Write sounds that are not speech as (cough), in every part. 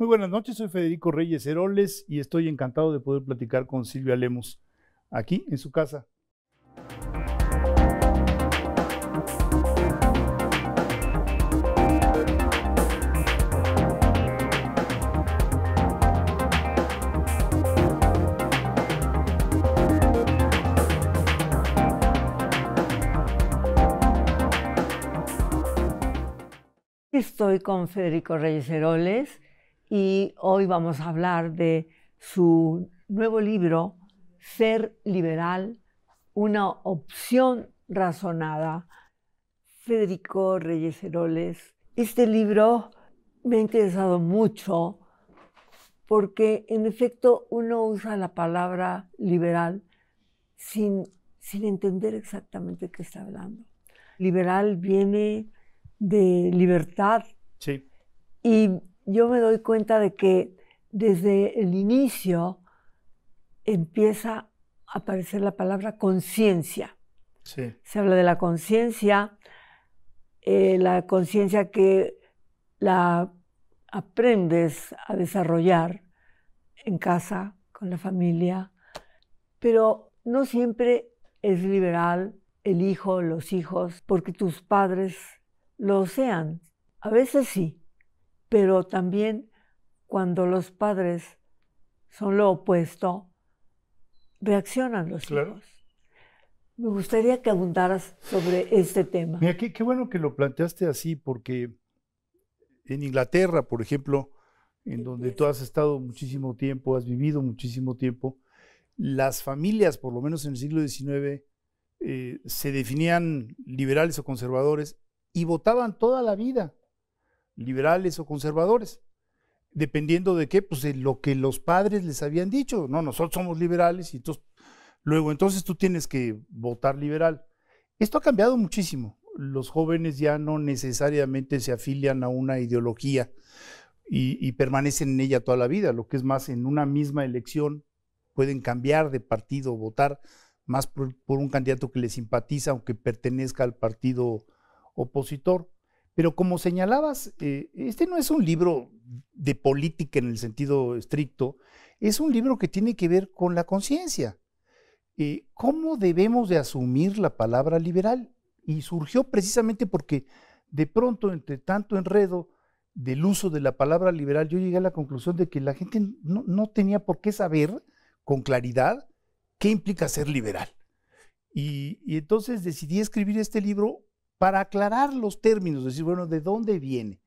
Muy buenas noches, soy Federico Reyes Heroles y estoy encantado de poder platicar con Silvia Lemos aquí en su casa. Estoy con Federico Reyes Heroles y hoy vamos a hablar de su nuevo libro, Ser Liberal, una opción razonada. Federico Reyes Heroles. Este libro me ha interesado mucho porque en efecto uno usa la palabra liberal sin, sin entender exactamente qué está hablando. Liberal viene de libertad. Sí. Y yo me doy cuenta de que desde el inicio empieza a aparecer la palabra conciencia. Se habla de la conciencia, eh, la conciencia que la aprendes a desarrollar en casa, con la familia, pero no siempre es liberal el hijo, los hijos, porque tus padres lo sean. A veces sí, pero también cuando los padres son lo opuesto, reaccionan los hijos. Me gustaría que abundaras sobre este tema. Mira, qué, bueno que lo planteaste así, porque en Inglaterra, por ejemplo, en donde tú has estado muchísimo tiempo, has vivido muchísimo tiempo, las familias, por lo menos en el siglo XIX, eh, se definían liberales o conservadores y votaban toda la vida liberales o conservadores, dependiendo de qué, pues de lo que los padres les habían dicho. No, nosotros somos liberales y entonces, luego entonces tú tienes que votar liberal. Esto ha cambiado muchísimo. Los jóvenes ya no necesariamente se afilian a una ideología y, permanecen en ella toda la vida. Lo que es más, en una misma elección pueden cambiar de partido, votar más por, por un candidato que les simpatiza, aunque pertenezca al partido opositor. Pero como señalabas, eh, este no es un libro de política en el sentido estricto, es un libro que tiene que ver con la conciencia. Eh, ¿Cómo debemos de asumir la palabra liberal? Y surgió precisamente porque de pronto, entre tanto enredo del uso de la palabra liberal, yo llegué a la conclusión de que la gente no, tenía por qué saber con claridad qué implica ser liberal. y entonces decidí escribir este libro para aclarar los términos, decir, bueno, ¿de dónde viene?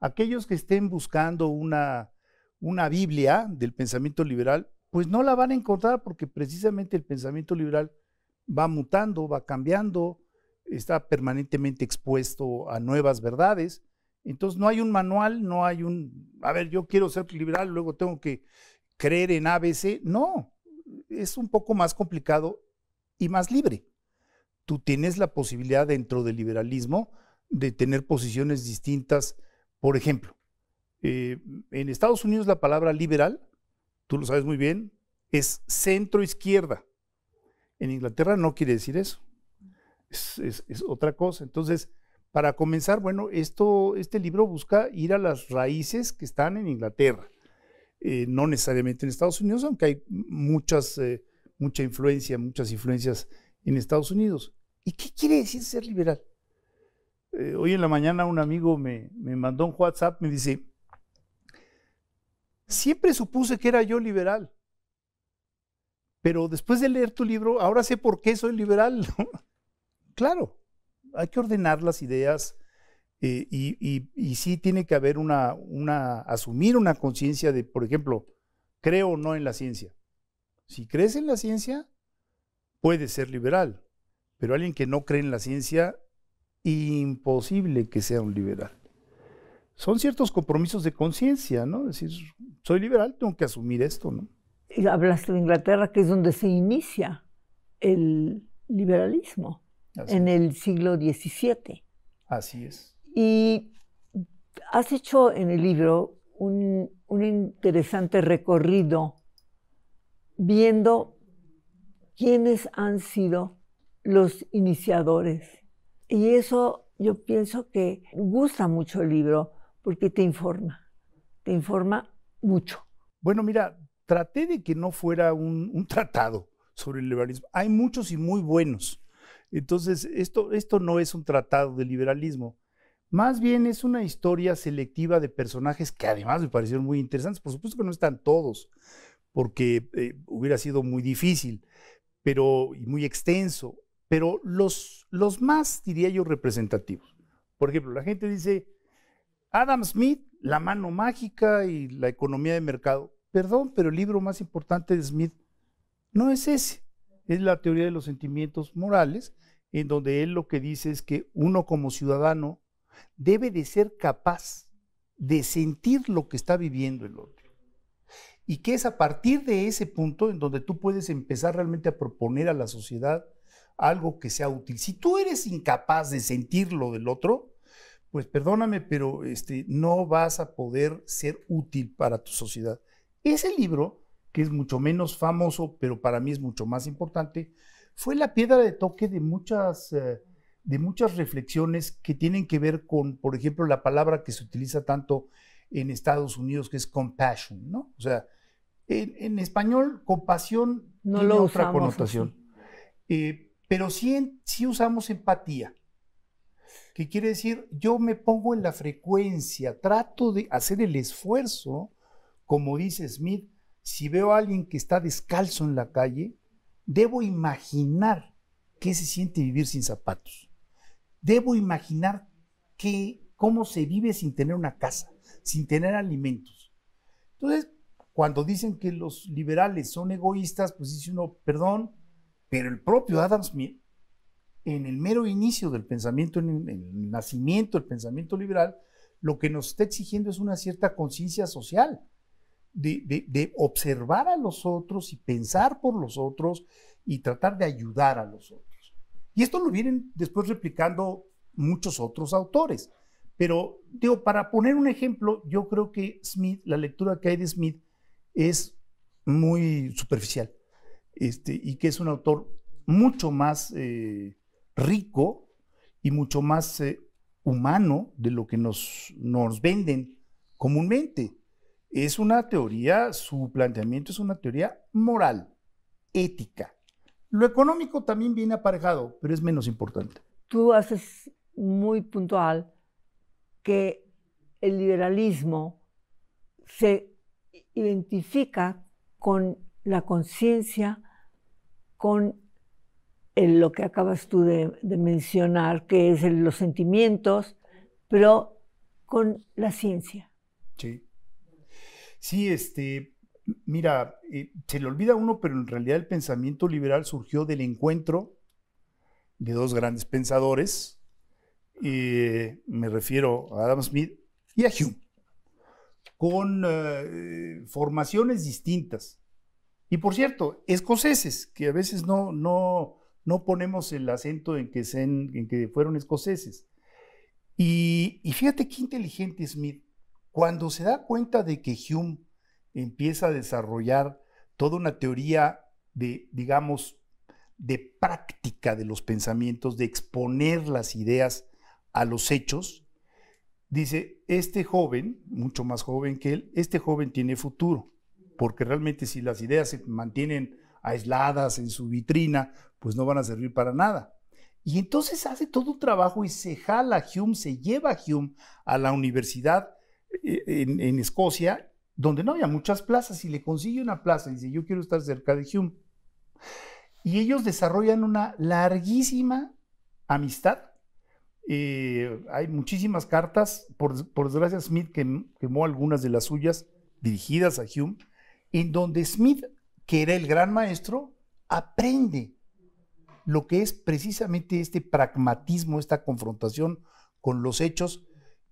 Aquellos que estén buscando una, una Biblia del pensamiento liberal, pues no la van a encontrar porque precisamente el pensamiento liberal va mutando, va cambiando, está permanentemente expuesto a nuevas verdades. Entonces no hay un manual, no hay un, a ver, yo quiero ser liberal, luego tengo que creer en ABC. No, es un poco más complicado y más libre tú tienes la posibilidad dentro del liberalismo de tener posiciones distintas. Por ejemplo, eh, en Estados Unidos la palabra liberal, tú lo sabes muy bien, es centro izquierda. En Inglaterra no quiere decir eso. Es, otra cosa. Entonces, para comenzar, bueno, esto, este libro busca ir a las raíces que están en Inglaterra. Eh, no necesariamente en Estados Unidos, aunque hay muchas, eh, mucha influencia, muchas influencias en Estados Unidos. ¿Y qué quiere decir ser liberal? Eh, hoy en la mañana un amigo me, mandó un WhatsApp, me dice, siempre supuse que era yo liberal, pero después de leer tu libro, ahora sé por qué soy liberal. (laughs) claro, hay que ordenar las ideas eh, y, y, sí tiene que haber una, una asumir una conciencia de, por ejemplo, creo o no en la ciencia. Si crees en la ciencia, puede ser liberal, pero alguien que no cree en la ciencia, imposible que sea un liberal. Son ciertos compromisos de conciencia, ¿no? decir, soy liberal, tengo que asumir esto, ¿no? Y hablaste de Inglaterra, que es donde se inicia el liberalismo, en el siglo XVII. Así es. Y has hecho en el libro un interesante recorrido viendo quiénes han sido los iniciadores. Y eso yo pienso que gusta mucho el libro porque te informa, te informa mucho. Bueno, mira, traté de que no fuera un, tratado sobre el liberalismo. Hay muchos y muy buenos. Entonces, esto, esto no es un tratado de liberalismo. Más bien es una historia selectiva de personajes que además me parecieron muy interesantes. Por supuesto que no están todos, porque eh, hubiera sido muy difícil pero y muy extenso, pero los, los más, diría yo, representativos. Por ejemplo, la gente dice, Adam Smith, la mano mágica y la economía de mercado. Perdón, pero el libro más importante de Smith no es ese, es la teoría de los sentimientos morales, en donde él lo que dice es que uno como ciudadano debe de ser capaz de sentir lo que está viviendo el otro y que es a partir de ese punto en donde tú puedes empezar realmente a proponer a la sociedad algo que sea útil. Si tú eres incapaz de sentir lo del otro, pues perdóname, pero este, no vas a poder ser útil para tu sociedad. Ese libro, que es mucho menos famoso, pero para mí es mucho más importante, fue la piedra de toque de muchas, eh, de muchas reflexiones que tienen que ver con, por ejemplo, la palabra que se utiliza tanto en Estados Unidos, que es compassion, ¿no? O sea, en, español, compasión no tiene otra connotación. Eh, pero sí, usamos empatía, que quiere decir yo me pongo en la frecuencia, trato de hacer el esfuerzo, como dice Smith, si veo a alguien que está descalzo en la calle, debo imaginar qué se siente vivir sin zapatos. Debo imaginar que, cómo se vive sin tener una casa, sin tener alimentos. Entonces, cuando dicen que los liberales son egoístas, pues dice uno, perdón, pero el propio Adam Smith, en el mero inicio del pensamiento, en el nacimiento del pensamiento liberal, lo que nos está exigiendo es una cierta conciencia social, de, de, observar a los otros y pensar por los otros y tratar de ayudar a los otros. Y esto lo vienen después replicando muchos otros autores. Pero, digo, para poner un ejemplo, yo creo que Smith, la lectura que hay de Smith, es muy superficial este, y que es un autor mucho más eh, rico y mucho más eh, humano de lo que nos, nos venden comúnmente. Es una teoría, su planteamiento es una teoría moral, ética. Lo económico también viene aparejado, pero es menos importante. Tú haces muy puntual que el liberalismo se identifica con la conciencia, con lo que acabas tú de, mencionar, que es los sentimientos, pero con la ciencia. Sí. Sí, este, mira, eh, se le olvida uno, pero en realidad el pensamiento liberal surgió del encuentro de dos grandes pensadores, eh, me refiero a Adam Smith y a Hume con eh, formaciones distintas. Y por cierto, escoceses, que a veces no, no, ponemos el acento en que, que fueron escoceses. Y, y, fíjate qué inteligente Smith, cuando se da cuenta de que Hume empieza a desarrollar toda una teoría de, digamos, de práctica de los pensamientos, de exponer las ideas a los hechos, dice, este joven, mucho más joven que él, este joven tiene futuro, porque realmente si las ideas se mantienen aisladas en su vitrina, pues no van a servir para nada. Y entonces hace todo un trabajo y se jala a Hume, se lleva a Hume a la universidad eh, en, Escocia, donde no había muchas plazas, y le consigue una plaza y dice, yo quiero estar cerca de Hume. Y ellos desarrollan una larguísima amistad hay muchísimas cartas, por, por desgracia Smith quemó algunas de las suyas dirigidas a Hume, en donde Smith, que era el gran maestro, aprende lo que es precisamente este pragmatismo, esta confrontación con los hechos,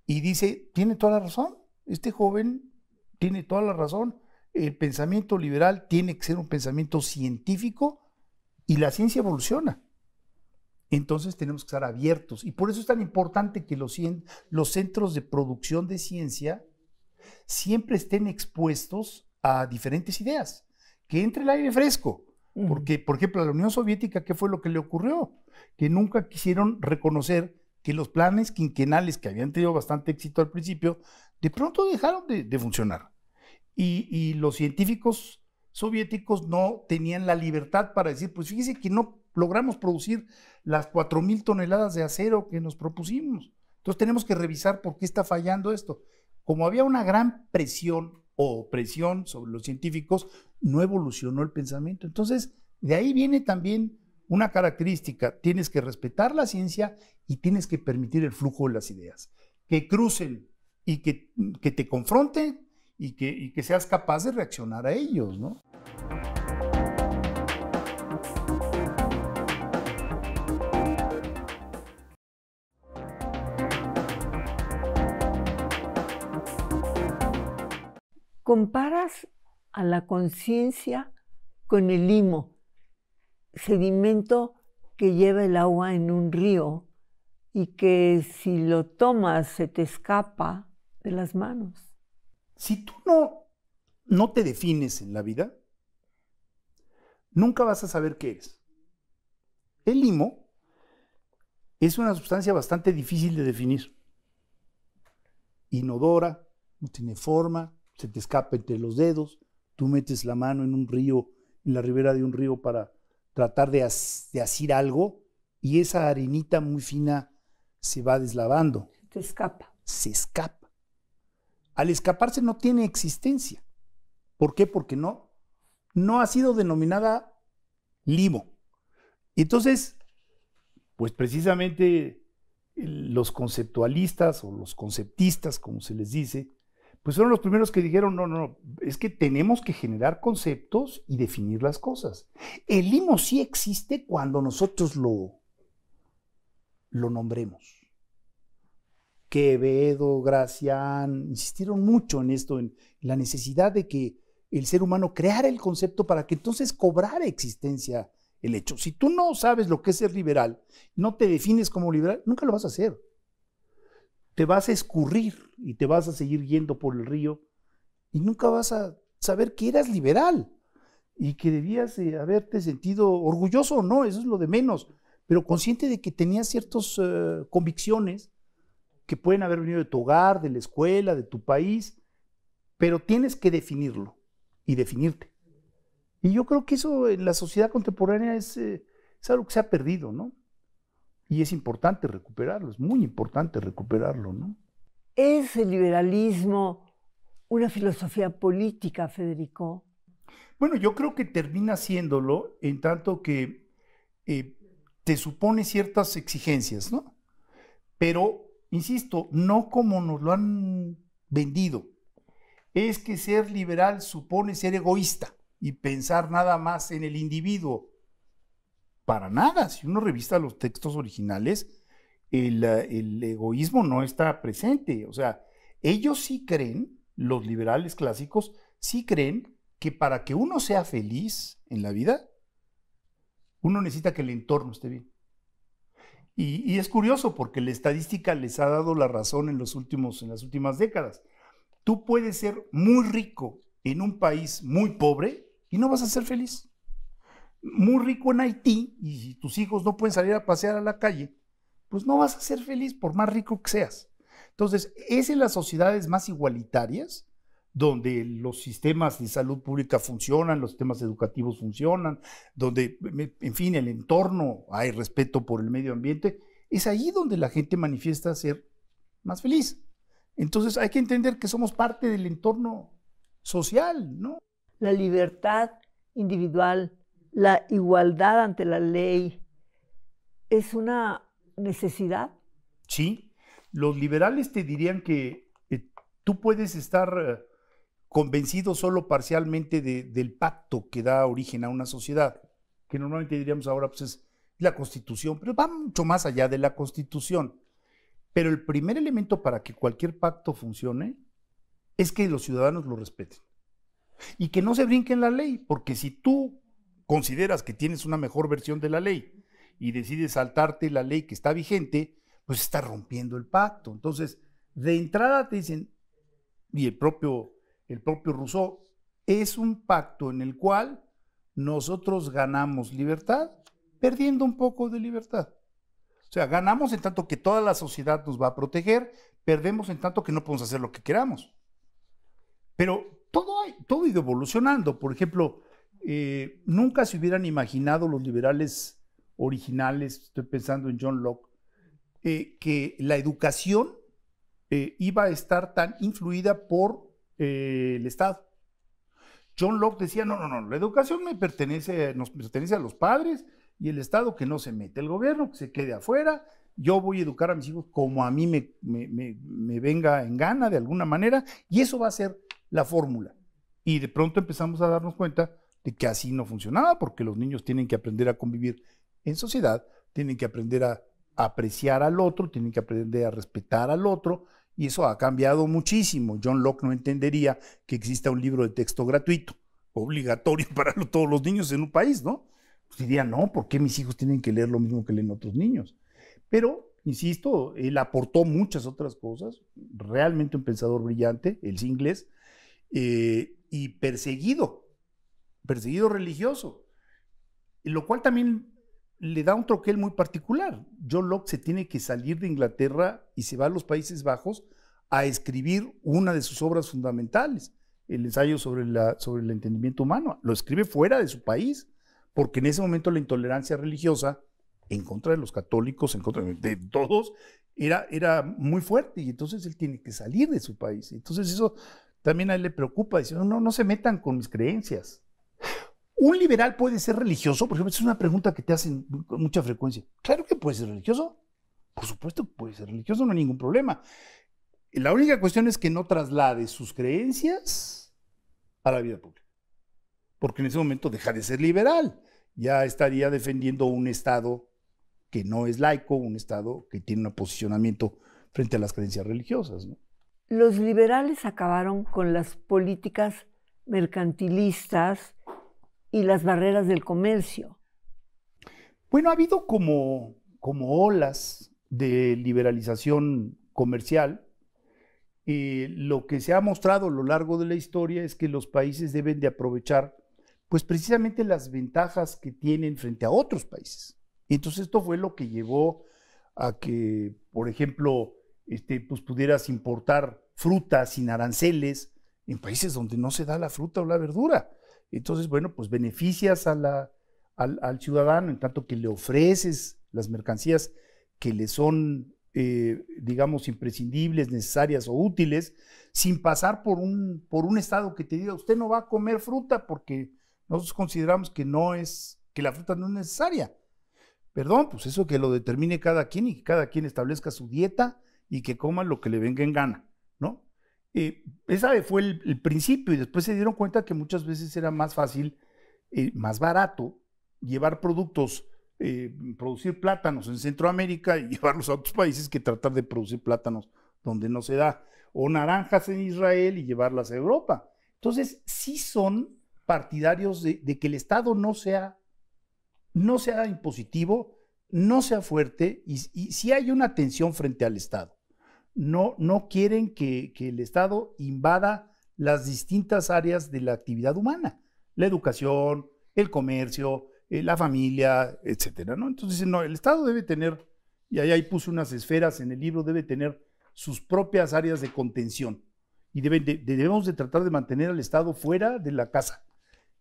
y dice, tiene toda la razón, este joven tiene toda la razón, el pensamiento liberal tiene que ser un pensamiento científico y la ciencia evoluciona entonces tenemos que estar abiertos. Y por eso es tan importante que los, centros de producción de ciencia siempre estén expuestos a diferentes ideas, que entre el aire fresco. Porque, por ejemplo, a la Unión Soviética, ¿qué fue lo que le ocurrió? Que nunca quisieron reconocer que los planes quinquenales que habían tenido bastante éxito al principio, de pronto dejaron de, funcionar. Y, y, los científicos soviéticos no tenían la libertad para decir, pues fíjese que no, logramos producir las 4.000 toneladas de acero que nos propusimos. Entonces tenemos que revisar por qué está fallando esto. Como había una gran presión o presión sobre los científicos, no evolucionó el pensamiento. Entonces, de ahí viene también una característica. Tienes que respetar la ciencia y tienes que permitir el flujo de las ideas. Que crucen y que, te confronten y que, y que seas capaz de reaccionar a ellos, ¿no? comparas a la conciencia con el limo, sedimento que lleva el agua en un río y que si lo tomas se te escapa de las manos. Si tú no, no te defines en la vida, nunca vas a saber qué eres. El limo es una sustancia bastante difícil de definir. Inodora, no tiene forma, se te escapa entre los dedos, tú metes la mano en un río, en la ribera de un río para tratar de, de hacer algo y esa arenita muy fina se va deslavando. Se escapa. Se escapa. Al escaparse no tiene existencia. ¿Por qué? Porque no, no ha sido denominada limo. Entonces, pues precisamente los conceptualistas o los conceptistas, como se les dice, pues fueron los primeros que dijeron, no, no, no, es que tenemos que generar conceptos y definir las cosas. El limo sí existe cuando nosotros lo, lo nombremos. Quevedo, Gracián, insistieron mucho en esto, en la necesidad de que el ser humano creara el concepto para que entonces cobrara existencia el hecho. Si tú no sabes lo que es ser liberal, no te defines como liberal, nunca lo vas a hacer te vas a escurrir y te vas a seguir yendo por el río y nunca vas a saber que eras liberal y que debías haberte sentido orgulloso o no, eso es lo de menos, pero consciente de que tenías ciertas eh, convicciones que pueden haber venido de tu hogar, de la escuela, de tu país, pero tienes que definirlo y definirte. Y yo creo que eso en la sociedad contemporánea es eh, algo que se ha perdido, ¿no? Y es importante recuperarlo, es muy importante recuperarlo, ¿no? ¿Es el liberalismo una filosofía política, Federico? Bueno, yo creo que termina siéndolo en tanto que eh, te supone ciertas exigencias, ¿no? Pero, insisto, no como nos lo han vendido. Es que ser liberal supone ser egoísta y pensar nada más en el individuo para nada. Si uno revista los textos originales, eh, el, egoísmo no está presente. O sea, ellos sí creen, los liberales clásicos, sí creen que para que uno sea feliz en la vida, uno necesita que el entorno esté bien. Y, y, es curioso porque la estadística les ha dado la razón en, los últimos, en las últimas décadas. Tú puedes ser muy rico en un país muy pobre y no vas a ser feliz muy rico en Haití y si tus hijos no pueden salir a pasear a la calle, pues no vas a ser feliz por más rico que seas. Entonces, es en las sociedades más igualitarias donde los sistemas de salud pública funcionan, los sistemas educativos funcionan, donde, en fin, el entorno, hay respeto por el medio ambiente, es ahí donde la gente manifiesta ser más feliz. Entonces hay que entender que somos parte del entorno social, ¿no? La libertad individual la igualdad ante la ley es una necesidad? Sí. Los liberales te dirían que eh, tú puedes estar eh, convencido solo parcialmente del pacto que da origen a una sociedad, que normalmente diríamos ahora pues es la constitución, pero va mucho más allá de la constitución. Pero el primer elemento para que cualquier pacto funcione es que los ciudadanos lo respeten y que no se brinquen la ley, porque si tú consideras que tienes una mejor versión de la ley y decides saltarte la ley que está vigente, pues está rompiendo el pacto. Entonces, de entrada te dicen, y el propio, el propio Rousseau, es un pacto en el cual nosotros ganamos libertad perdiendo un poco de libertad. O sea, ganamos en tanto que toda la sociedad nos va a proteger, perdemos en tanto que no podemos hacer lo que queramos. Pero todo, todo ha ido evolucionando. Por ejemplo, eh, nunca se hubieran imaginado los liberales originales, estoy pensando en John Locke, eh, que la educación eh, iba a estar tan influida por el Estado. John Locke decía, no, no, no, la educación me pertenece, nos pertenece a los padres y el Estado que no se mete, el gobierno que se quede afuera, yo voy a educar a mis hijos como a mí me venga en gana de alguna manera y eso va a ser la fórmula. Y de pronto empezamos a darnos cuenta de que así no funcionaba, porque los niños tienen que aprender a convivir en sociedad, tienen que aprender a apreciar al otro, tienen que aprender a respetar al otro, y eso ha cambiado muchísimo. John Locke no entendería que exista un libro de texto gratuito, obligatorio (laughs) para todos los niños en un país, ¿no? Pues diría, no, ¿por qué mis hijos tienen que leer lo mismo que leen otros niños? Pero, insisto, él aportó muchas otras cosas, realmente un pensador brillante, el inglés, eh, y perseguido perseguido religioso, lo cual también le da un troquel muy particular. John Locke se tiene que salir de Inglaterra y se va a los Países Bajos a escribir una de sus obras fundamentales, el ensayo sobre, la, sobre el entendimiento humano. Lo escribe fuera de su país, porque en ese momento la intolerancia religiosa en contra de los católicos, en contra de todos, era, era muy fuerte y entonces él tiene que salir de su país. Entonces eso también a él le preocupa, dice, no, no se metan con mis creencias, ¿Un liberal puede ser religioso? Por ejemplo, es una pregunta que te hacen con mucha frecuencia. Claro que puede ser religioso. Por supuesto, puede ser religioso, no hay ningún problema. La única cuestión es que no traslade sus creencias a la vida pública. Porque en ese momento deja de ser liberal. Ya estaría defendiendo un Estado que no es laico, un Estado que tiene un posicionamiento frente a las creencias religiosas. Los liberales acabaron con las políticas mercantilistas y las barreras del comercio. Bueno, ha habido como, como olas de liberalización comercial. Y eh, lo que se ha mostrado a lo largo de la historia es que los países deben de aprovechar pues precisamente las ventajas que tienen frente a otros países. Entonces esto fue lo que llevó a que, por ejemplo, este, pues pudieras importar frutas sin aranceles en países donde no se da la fruta o la verdura. Entonces, bueno, pues beneficias al, ciudadano en tanto que le ofreces las mercancías que le son, eh, digamos, imprescindibles, necesarias o útiles, sin pasar por un, por un estado que te diga, usted no va a comer fruta porque nosotros consideramos que no es, que la fruta no es necesaria. Perdón, pues eso que lo determine cada quien y que cada quien establezca su dieta y que coma lo que le venga en gana, ¿no? Eh, esa fue el, principio y después se dieron cuenta que muchas veces era más fácil, eh, más barato llevar productos, eh, producir plátanos en Centroamérica y (laughs) llevarlos a otros países que tratar de producir plátanos donde no se da, o naranjas en Israel y llevarlas a Europa. Entonces, sí son partidarios de, que el Estado no sea, no sea impositivo, no sea fuerte y, y sí hay una tensión frente al Estado no, no quieren que, el Estado invada las distintas áreas de la actividad humana, la educación, el comercio, eh, la familia, etcétera, ¿no? Entonces dicen, no, el Estado debe tener, y ahí, puse unas esferas en el libro, debe tener sus propias áreas de contención y debemos de tratar de mantener al Estado fuera de la casa,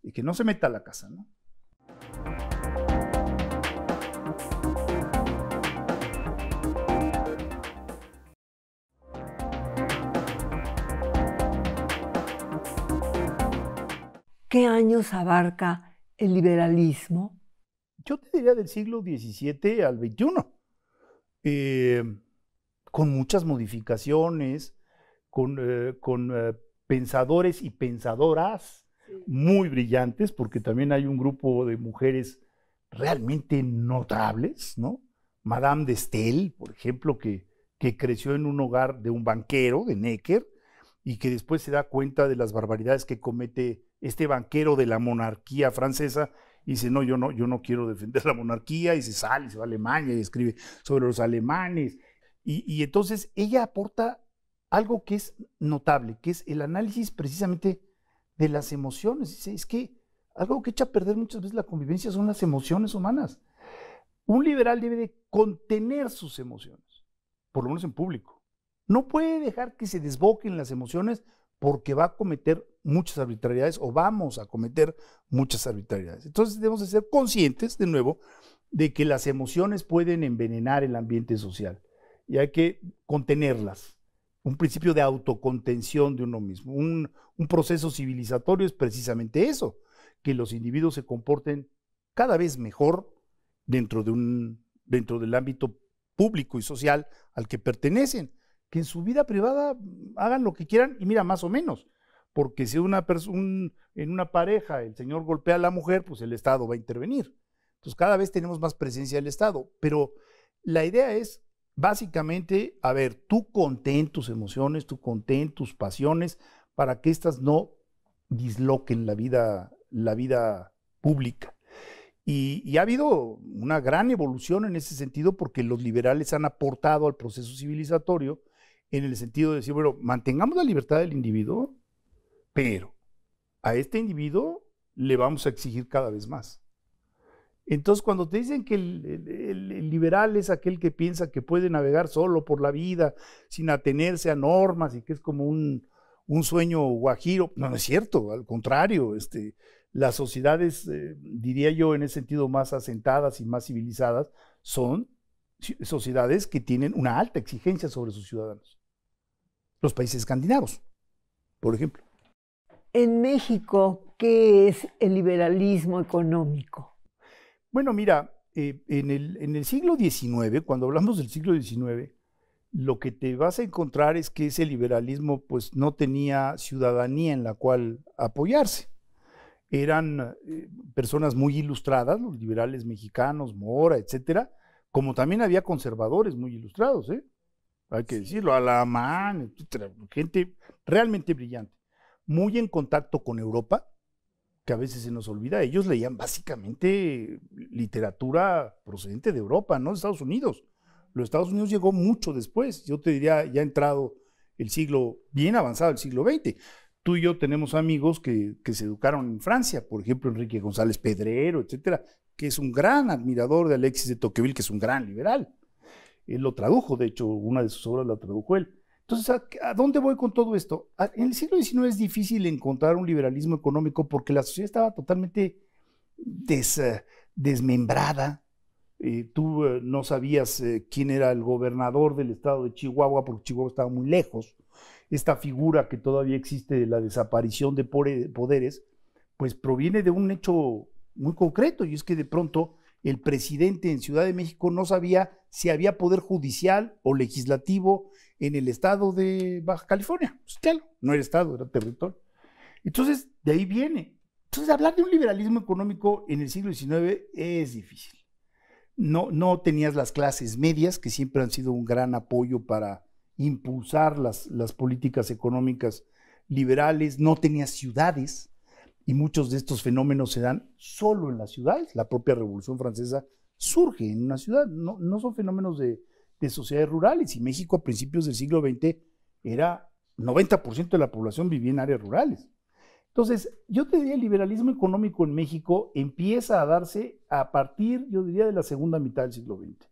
y que no se meta a la casa, ¿no? ¿Qué años abarca el liberalismo? Yo te diría del siglo XVII al XXI, eh, con muchas modificaciones, con, eh, eh, pensadores y pensadoras muy brillantes, porque también hay un grupo de mujeres realmente notables, ¿no? Madame de Stel, por ejemplo, que, que creció en un hogar de un banquero, de Necker, y que después se da cuenta de las barbaridades que comete este banquero de la monarquía francesa dice, no, yo no, yo no quiero defender la monarquía, y se sale, se va a Alemania y escribe sobre los alemanes. Y, entonces ella aporta algo que es notable, que es el análisis precisamente de las emociones. Dice, es que algo que echa a perder muchas veces la convivencia son las emociones humanas. Un liberal debe de contener sus emociones, por lo menos en público. No puede dejar que se desboquen las emociones porque va a cometer muchas arbitrariedades o vamos a cometer muchas arbitrariedades. Entonces debemos ser conscientes, de nuevo, de que las emociones pueden envenenar el ambiente social y hay que contenerlas. Un principio de autocontención de uno mismo. Un, proceso civilizatorio es precisamente eso, que los individuos se comporten cada vez mejor dentro, de un, dentro del ámbito público y social al que pertenecen que en su vida privada mm, hagan lo que quieran y mira, más o menos. Porque si una en una pareja el señor golpea a la mujer, pues el Estado va a intervenir. Entonces cada vez tenemos más presencia del Estado. Pero la idea es básicamente, a ver, tú contén tus emociones, tú contén tus pasiones para que éstas no disloquen la vida, la vida pública. Y, y, ha habido una gran evolución en ese sentido porque los liberales han aportado al proceso civilizatorio en el sentido de decir, bueno, mantengamos la libertad del individuo, pero a este individuo le vamos a exigir cada vez más. Entonces, cuando te dicen que el, liberal es aquel que piensa que puede navegar solo por la vida, sin atenerse a normas y que es como un, sueño guajiro, no, es cierto, al contrario, este, las sociedades, eh, diría yo, en ese sentido más asentadas y más civilizadas, son sociedades que tienen una alta exigencia sobre sus ciudadanos los países escandinavos, por ejemplo. En México, ¿qué es el liberalismo económico? Bueno, mira, eh, en, el, en el siglo XIX, cuando hablamos del siglo XIX, lo que te vas a encontrar es que ese liberalismo pues no tenía ciudadanía en la cual apoyarse. Eran eh, personas muy ilustradas, los liberales mexicanos, Mora, etcétera, como también había conservadores muy ilustrados, ¿eh? hay que decirlo, la mano gente realmente brillante, muy en contacto con Europa, que a veces se nos olvida, ellos leían básicamente literatura procedente de Europa, no de Estados Unidos. Los Estados Unidos llegó mucho después, yo te diría, ya ha entrado el siglo, bien avanzado el siglo XX. Tú y yo tenemos amigos que, que se educaron en Francia, por ejemplo, Enrique González Pedrero, etcétera, que es un gran admirador de Alexis de Tocqueville, que es un gran liberal. Él lo tradujo, de hecho, una de sus obras la tradujo él. Entonces, ¿a, dónde voy con todo esto? En el siglo XIX es difícil encontrar un liberalismo económico porque la sociedad estaba totalmente eh, desmembrada. Eh, tú eh, no sabías quién era el gobernador del estado de Chihuahua porque Chihuahua estaba muy lejos. Esta figura que todavía existe de la desaparición de poderes, pues proviene de un hecho muy concreto y es que de pronto el presidente en Ciudad de México no sabía si había poder judicial o legislativo en el estado de Baja California. Pues, claro, no era estado, era territorio. Entonces, de ahí viene. Entonces, hablar de un liberalismo económico en el siglo XIX es difícil. No, no tenías las clases medias, que siempre han sido un gran apoyo para impulsar las, las políticas económicas liberales, no tenías ciudades, y muchos de estos fenómenos se dan solo en las ciudades. La propia Revolución Francesa surge en una ciudad, no, son fenómenos de, sociedades rurales. Y México a principios del siglo XX era 90% de la población vivía en áreas rurales. Entonces, yo te diría, el liberalismo económico en México empieza a darse a partir, yo diría, de la segunda mitad del siglo XX,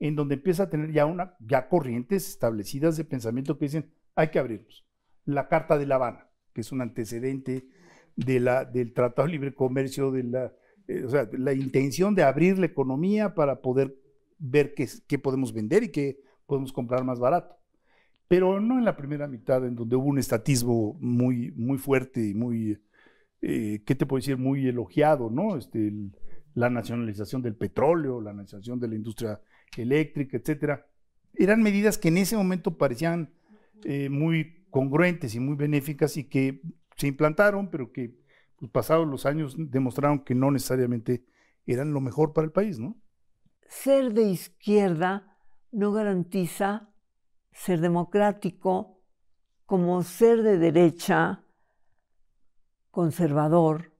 en donde empieza a tener ya, una, ya corrientes establecidas de pensamiento que dicen, hay que abrirnos. La Carta de La Habana, que es un antecedente la, del Tratado de Libre Comercio, de la, eh, la intención de abrir la economía para poder ver qué, podemos vender y qué podemos comprar más barato. Pero no en la primera mitad, en donde hubo un estatismo muy, muy fuerte y muy, eh, ¿qué te puedo decir? Muy elogiado, ¿no? Este, la nacionalización del petróleo, la nacionalización de la industria eléctrica, etcétera. Eran medidas que en ese momento parecían eh, muy congruentes y muy benéficas y que se implantaron, pero que pues, pasados los años demostraron que no necesariamente eran lo mejor para el país, ¿no? Ser de izquierda no garantiza ser democrático, como ser de derecha conservador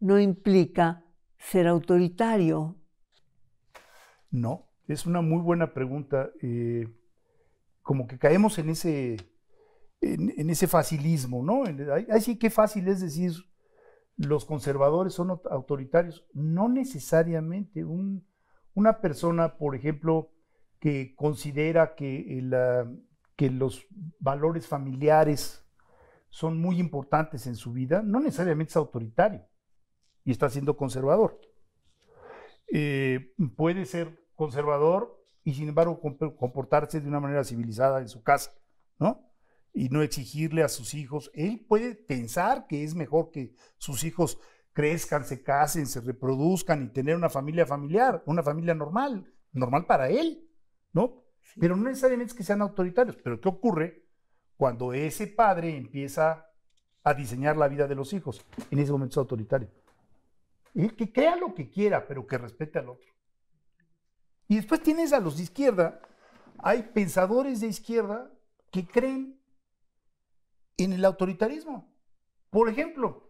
no implica ser autoritario. No, es una muy buena pregunta. Eh, como que caemos en ese en, ese facilismo, ¿no? Ahí que fácil es decir, los conservadores son autoritarios. No necesariamente. una persona, por ejemplo, que considera que, eh, que los valores familiares son muy importantes en su vida, no necesariamente es autoritario y está siendo conservador. Eh, puede ser conservador y sin embargo comportarse de una manera civilizada en su casa, ¿no? y no exigirle a sus hijos. Él puede pensar que es mejor que sus hijos crezcan, se casen, se reproduzcan y tener una familia familiar, una familia normal, normal para él, ¿no? Pero no necesariamente es que sean autoritarios. Pero ¿qué ocurre cuando ese padre empieza a diseñar la vida de los hijos? En ese momento es autoritario. y que crea lo que quiera, pero que respete al otro. Y después tienes a los de izquierda, hay pensadores de izquierda que creen en el autoritarismo. Por ejemplo,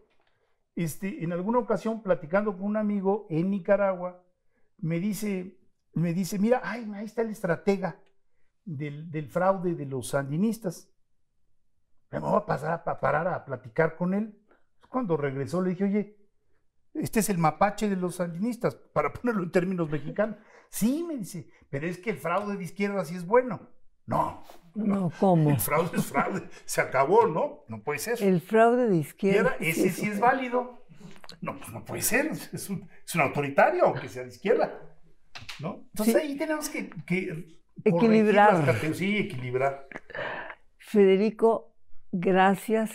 este, en alguna ocasión platicando con un amigo en Nicaragua, me dice, me dice mira, ay, ahí está el estratega del, fraude de los sandinistas. Me voy a pasar a, a parar a platicar con él. Cuando regresó le dije, oye, este es el mapache de los sandinistas, para (laughs) ponerlo en términos mexicanos. Sí, me dice, pero es que el fraude de izquierda sí es bueno. No. No, ¿cómo? El fraude es fraude. Se acabó, ¿no? No puede ser. El fraude de izquierda. Ese sí es válido. No, pues no puede ser. Es un, autoritario, aunque sea de izquierda. ¿No? Entonces ahí tenemos que, que equilibrar. Sí, equilibrar. Federico, gracias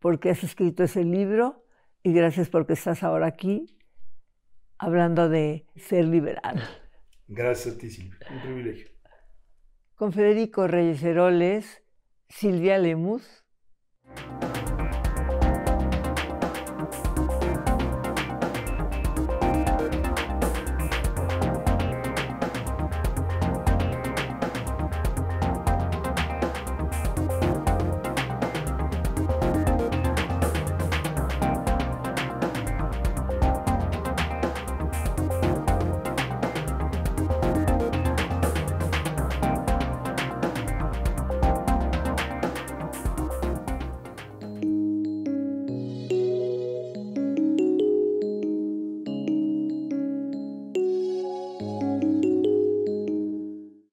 porque has escrito ese libro y gracias porque estás ahora aquí hablando de ser liberal. Gracias a ti, Silvia. Un privilegio con Federico Reyes Heroles, Silvia Lemus.